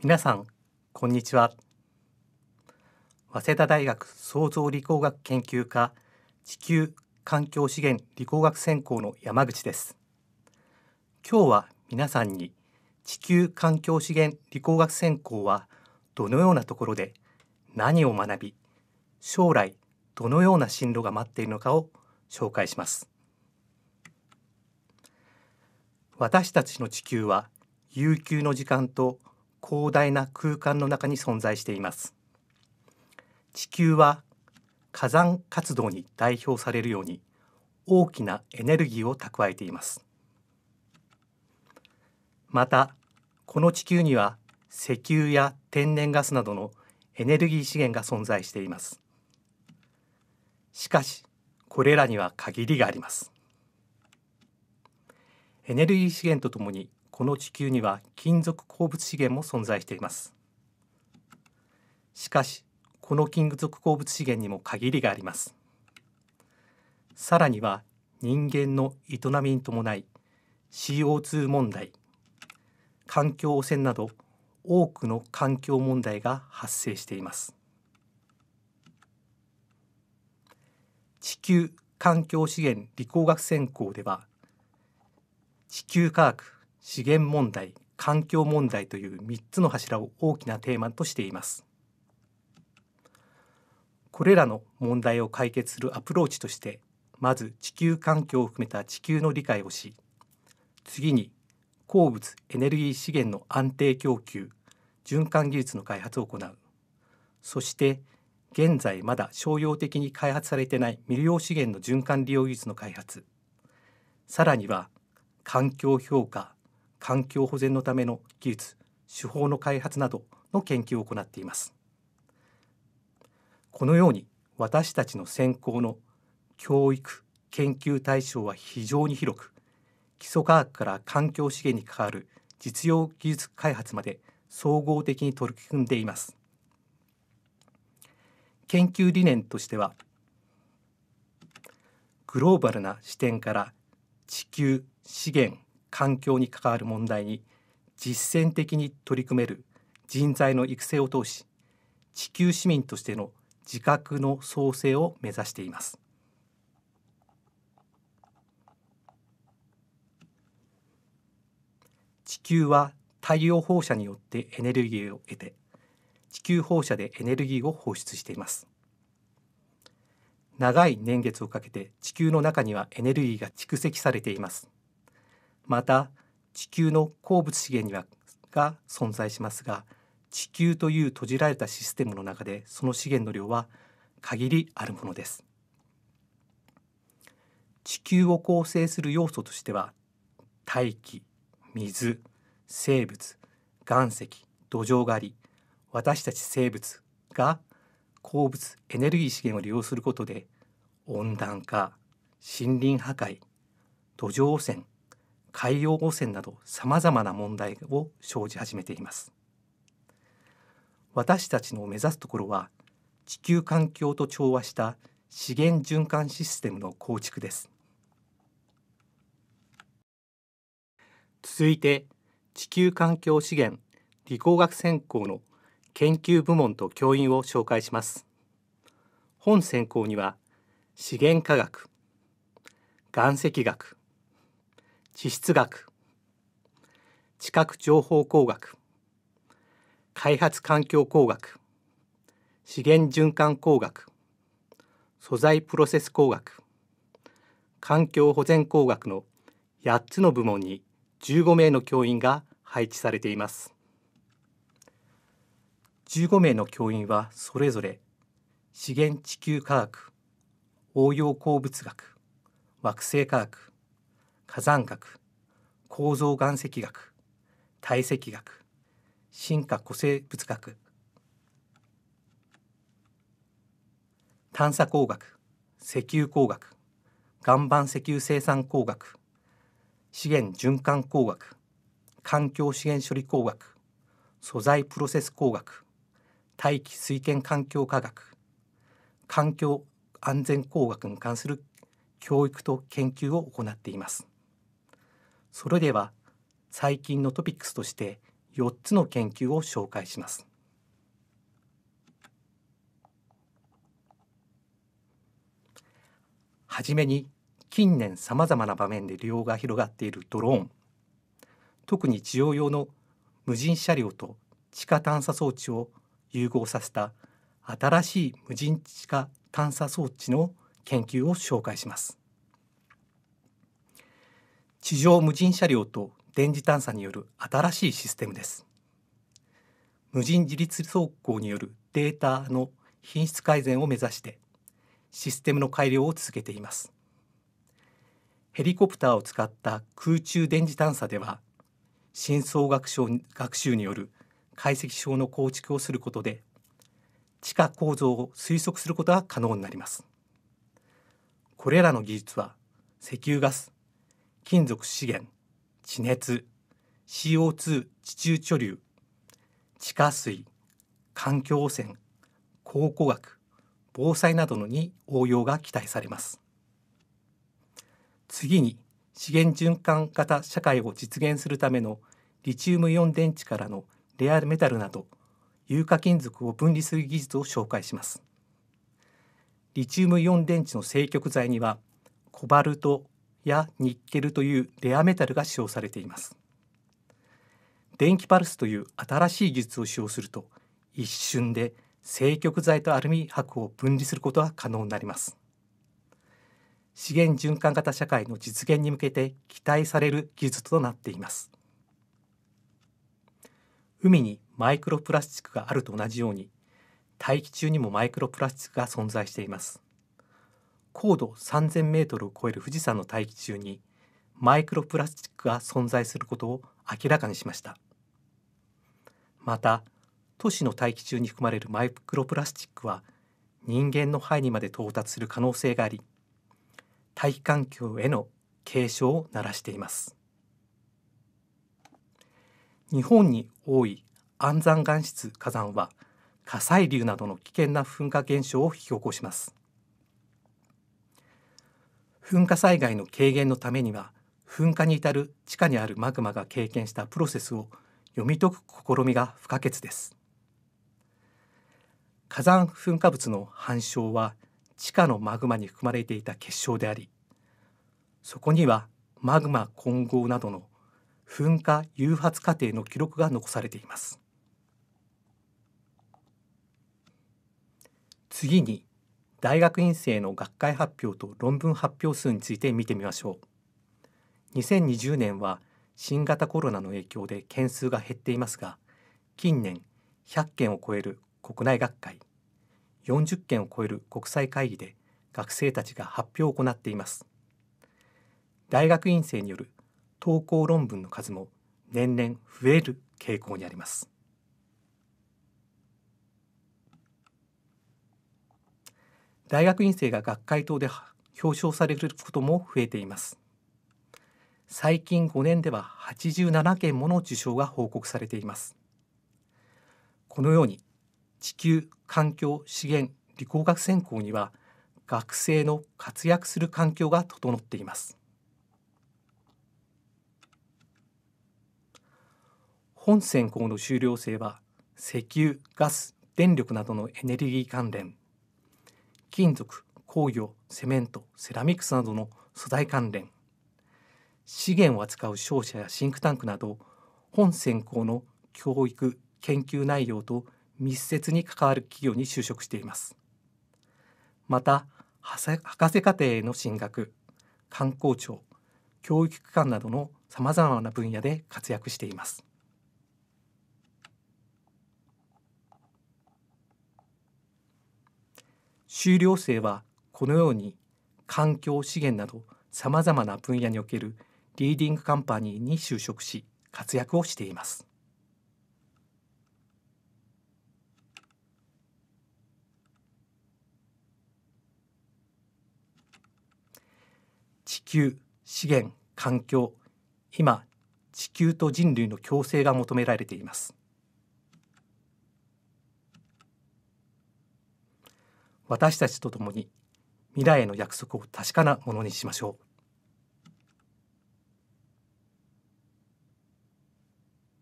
皆さんこんにちは早稲田大学創造理工学研究科地球環境資源理工学専攻の山口です今日は皆さんに地球環境資源理工学専攻はどのようなところで何を学び将来どのような進路が待っているのかを紹介します私たちの地球は悠久の時間と広大な空間の中に存在しています地球は火山活動に代表されるように大きなエネルギーを蓄えていますまたこの地球には石油や天然ガスなどのエネルギー資源が存在していますしかしこれらには限りがありますエネルギー資源とともにこの地球には金属鉱物資源も存在していますしかしこの金属鉱物資源にも限りがありますさらには人間の営みに伴い CO2 問題環境汚染など多くの環境問題が発生しています地球環境資源理工学専攻では地球科学資源問題環境問題という3つの柱を大きなテーマとしていますこれらの問題を解決するアプローチとしてまず地球環境を含めた地球の理解をし次に鉱物エネルギー資源の安定供給循環技術の開発を行うそして現在まだ商用的に開発されてない未利用資源の循環利用技術の開発さらには環境評価環境保全のための技術手法の開発などの研究を行っていますこのように私たちの専攻の教育研究対象は非常に広く基礎科学から環境資源に関わる実用技術開発まで総合的に取り組んでいます研究理念としてはグローバルな視点から地球資源環境に関わる問題に実践的に取り組める人材の育成を通し地球市民としての自覚の創生を目指しています地球は太陽放射によってエネルギーを得て地球放射でエネルギーを放出しています長い年月をかけて地球の中にはエネルギーが蓄積されていますまた地球の鉱物資源にはが存在しますが地球という閉じられたシステムの中でその資源の量は限りあるものです地球を構成する要素としては大気水生物岩石土壌があり私たち生物が鉱物エネルギー資源を利用することで温暖化森林破壊土壌汚染海洋汚染などさまざまな問題を生じ始めています私たちの目指すところは地球環境と調和した資源循環システムの構築です続いて地球環境資源理工学専攻の研究部門と教員を紹介します本専攻には資源科学岩石学地質学地殻情報工学開発環境工学資源循環工学素材プロセス工学環境保全工学の8つの部門に15名の教員が配置されています15名の教員はそれぞれ資源地球科学応用鉱物学惑星科学火山学構造岩石学堆積学進化古生物学探査工学石油工学岩盤石油生産工学資源循環工学環境資源処理工学素材プロセス工学大気水権環境科学環境安全工学に関する教育と研究を行っていますそれでは最近のトピックスとして4つの研究を紹介します。はじめに近年さまざまな場面で利用が広がっているドローン特に地上用の無人車両と地下探査装置を融合させた新しい無人地下探査装置の研究を紹介します。地上無人車両と電磁探査による新しいシステムです無人自立走行によるデータの品質改善を目指してシステムの改良を続けていますヘリコプターを使った空中電磁探査では深層学学習による解析表の構築をすることで地下構造を推測することが可能になりますこれらの技術は石油ガス金属資源地熱 CO2 地中貯留地下水環境汚染考古学防災などのに応用が期待されます次に資源循環型社会を実現するためのリチウムイオン電池からのレアルメタルなど有価金属を分離する技術を紹介しますリチウムイオン電池の正極材にはコバルトやニッケルというレアメタルが使用されています電気パルスという新しい技術を使用すると一瞬で正極材とアルミ箔を分離することが可能になります資源循環型社会の実現に向けて期待される技術となっています海にマイクロプラスチックがあると同じように大気中にもマイクロプラスチックが存在しています高度3000メートルを超える富士山の大気中にマイクロプラスチックが存在することを明らかにしましたまた都市の大気中に含まれるマイクロプラスチックは人間の肺にまで到達する可能性があり大気環境への警鐘を鳴らしています日本に多い安山岩質火山は火砕流などの危険な噴火現象を引き起こします噴火災害の軽減のためには噴火に至る地下にあるマグマが経験したプロセスを読み解く試みが不可欠です火山噴火物の反証は地下のマグマに含まれていた結晶でありそこにはマグマ混合などの噴火誘発過程の記録が残されています次に大学院生の学会発表と論文発表数について見てみましょう2020年は新型コロナの影響で件数が減っていますが近年100件を超える国内学会40件を超える国際会議で学生たちが発表を行っています大学院生による投稿論文の数も年々増える傾向にあります大学院生が学会等で表彰されることも増えています最近5年では87件もの受賞が報告されていますこのように地球環境資源理工学専攻には学生の活躍する環境が整っています本専攻の修了生は石油ガス電力などのエネルギー関連金属工業セメントセラミックスなどの素材関連資源を扱う商社やシンクタンクなど本専攻の教育研究内容と密接に関わる企業に就職していますまた博士課程への進学観光庁教育機関などのさまざまな分野で活躍しています修了生はこのように環境資源などさまざまな分野におけるリーディングカンパニーに就職し活躍をしています。地球、資源、環境、今、地球と人類の共生が求められています。私たちと共に未来への約束を確かなものにしましょう。